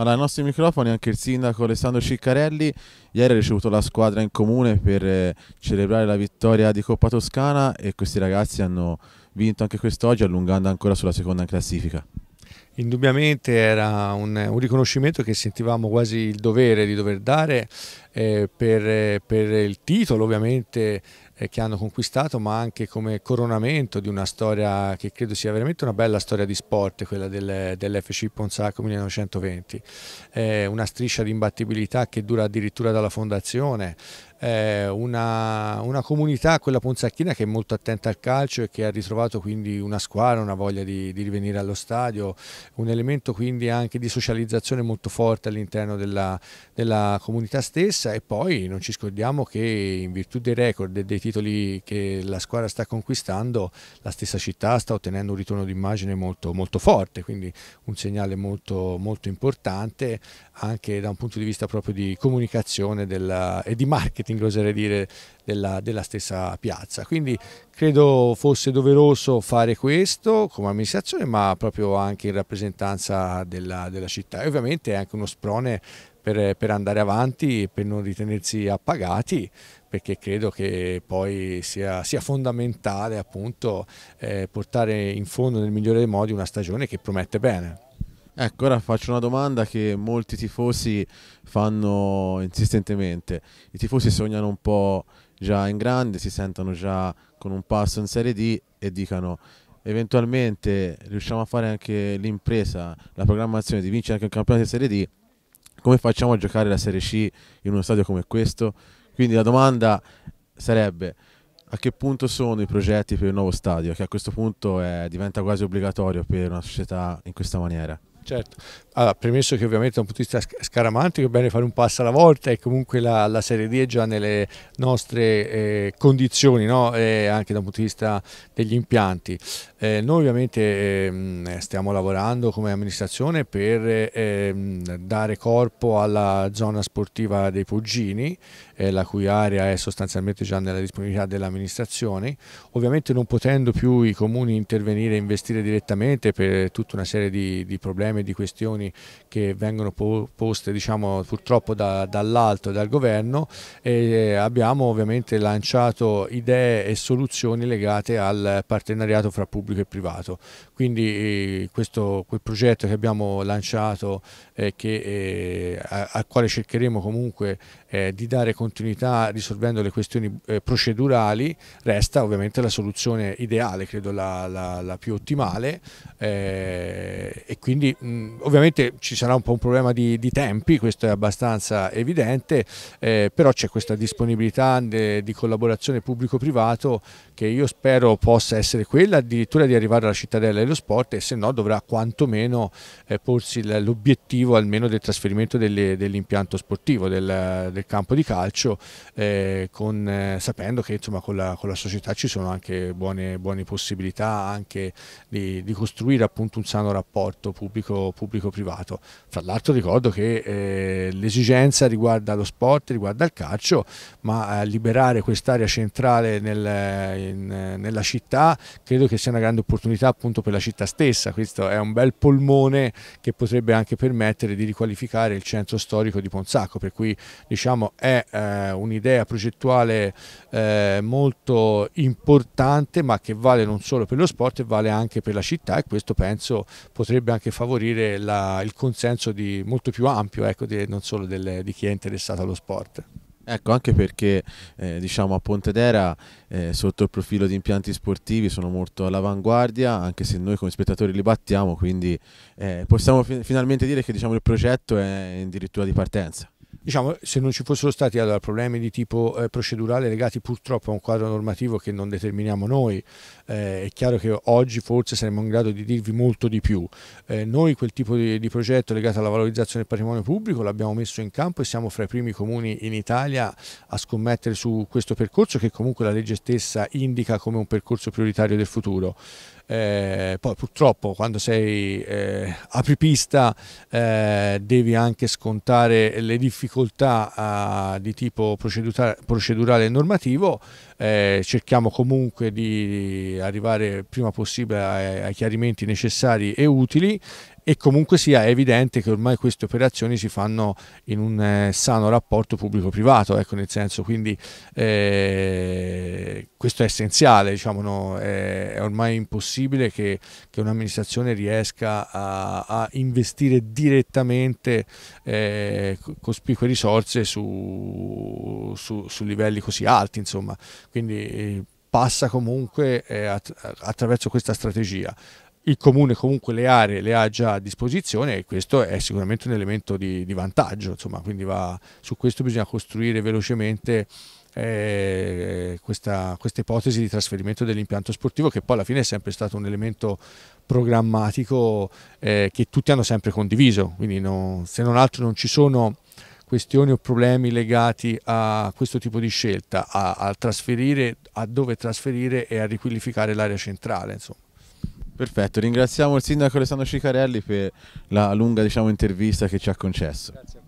Allora, ai nostri microfoni anche il sindaco Alessandro Ciccarelli ieri ha ricevuto la squadra in comune per eh, celebrare la vittoria di Coppa Toscana e questi ragazzi hanno vinto anche quest'oggi allungando ancora sulla seconda classifica. Indubbiamente era un, un, riconoscimento che sentivamo quasi il dovere di dover dare eh, per, eh, per, il titolo ovviamente eh, che hanno conquistato, ma anche come coronamento di una storia che credo sia veramente una bella storia di sport, quella del, dell'FC Ponzacco 1920. Eh, una striscia di imbattibilità che dura addirittura dalla fondazione, eh, una, una, comunità, quella ponzacchina, che è molto attenta al calcio e che ha ritrovato quindi una squadra, una voglia di, di rivenire allo stadio, un elemento quindi anche di socializzazione molto forte all'interno della, della, comunità stessa e poi non ci scordiamo che in virtù dei record e dei titoli che la squadra sta conquistando, la stessa città sta ottenendo un ritorno d'immagine molto, molto forte, quindi un segnale molto, molto importante anche da un punto di vista proprio di comunicazione della, e di marketing marketing, oserei dire, della, della stessa piazza. Quindi credo fosse doveroso fare questo come amministrazione, ma proprio anche in rappresentanza della, della città. E ovviamente è anche uno sprone per, per, andare avanti e per non ritenersi appagati perché credo che poi sia, sia fondamentale appunto eh, portare in fondo nel migliore dei modi una stagione che promette bene. Ecco, ora faccio una domanda che molti tifosi fanno insistentemente. I tifosi sognano un po' già in grande, si sentono già con un passo in Serie D e dicano eventualmente riusciamo a fare anche l'impresa, la programmazione di vincere anche il campionato di Serie D, come facciamo a giocare la Serie C in uno stadio come questo? Quindi la domanda sarebbe a che punto sono i progetti per il nuovo stadio, che a questo punto è, diventa quasi obbligatorio per una società in questa maniera? Certo, allora, premesso che ovviamente da un punto di vista scaramantico è bene fare un passo alla volta e comunque la, la Serie D è già nelle nostre eh, condizioni, no? eh, anche da un punto di vista degli impianti. Eh, noi ovviamente ehm, stiamo lavorando come amministrazione per ehm, dare corpo alla zona sportiva dei Poggini, eh, la cui area è sostanzialmente già nella disponibilità dell'amministrazione, ovviamente non potendo più i comuni intervenire e investire direttamente per tutta una serie di, di problemi insieme di questioni che vengono po poste diciamo, purtroppo da, dall'alto, dal governo e eh, abbiamo ovviamente lanciato idee e soluzioni legate al partenariato fra pubblico e privato. Quindi eh, questo, quel progetto che abbiamo lanciato eh, che, eh, al quale cercheremo comunque eh, di dare continuità risolvendo le questioni eh, procedurali resta ovviamente la soluzione ideale, credo la, la, la più ottimale eh, e quindi mh, ovviamente ci sarà un po' un problema di, di tempi, questo è abbastanza evidente, eh, però c'è questa disponibilità de, di collaborazione pubblico-privato che io spero possa essere quella addirittura di arrivare alla cittadella dello sport e se no dovrà quantomeno eh, porsi l'obiettivo almeno del trasferimento dell'impianto dell sportivo, del, del campo di calcio, eh, con, eh, sapendo che insomma, con, la, con, la, società ci sono anche buone, buone possibilità anche di, di, costruire appunto un sano rapporto pubblico-privato. Pubblico Fra l'altro ricordo che eh, l'esigenza riguarda lo sport, riguarda il calcio, ma eh, liberare quest'area centrale nel, in, nella città credo che sia una grande opportunità appunto per la città stessa, questo è un bel polmone che potrebbe anche permettere di riqualificare il centro storico di Ponzacco, per cui diciamo diciamo, è eh, un'idea progettuale eh, molto importante ma che vale non solo per lo sport vale anche per la città e questo penso potrebbe anche favorire la, il consenso di, molto più ampio ecco, di, non solo delle, di chi è interessato allo sport. Ecco, anche perché eh, diciamo a Pontedera eh, sotto il profilo di impianti sportivi sono molto all'avanguardia, anche se noi come spettatori li battiamo, quindi eh, possiamo fi finalmente dire che diciamo, il progetto è addirittura di partenza diciamo, se non ci fossero stati allora, problemi di tipo eh, procedurale legati purtroppo a un quadro normativo che non determiniamo noi, eh, è chiaro che oggi forse saremmo in grado di dirvi molto di più. Eh, noi quel tipo di, di, progetto legato alla valorizzazione del patrimonio pubblico l'abbiamo messo in campo e siamo fra i primi comuni in Italia a scommettere su questo percorso che comunque la legge stessa indica come un percorso prioritario del futuro eh, poi purtroppo quando sei eh, apripista eh, devi anche scontare le difficoltà ah, di tipo procedurale e normativo eh, cerchiamo comunque di arrivare prima possibile ai, ai chiarimenti necessari e utili e comunque sia evidente che ormai queste operazioni si fanno in un eh, sano rapporto pubblico-privato, ecco nel senso quindi eh, questo è essenziale, diciamo, no? è, è, ormai impossibile che, che un'amministrazione riesca a, a, investire direttamente eh, cospicue risorse su, su, su livelli così alti, insomma quindi passa comunque eh, attraverso questa strategia. Il comune comunque le aree le ha già a disposizione e questo è sicuramente un elemento di, di vantaggio, insomma, quindi va, su questo bisogna costruire velocemente eh, questa, questa, ipotesi di trasferimento dell'impianto sportivo che poi alla fine è sempre stato un elemento programmatico eh, che tutti hanno sempre condiviso, quindi no, se non altro non ci sono questioni o problemi legati a questo tipo di scelta, a, a trasferire, a dove trasferire e a riqualificare l'area centrale. Insomma. Perfetto, ringraziamo il sindaco Alessandro Cicarelli per la lunga diciamo, intervista che ci ha concesso. Grazie.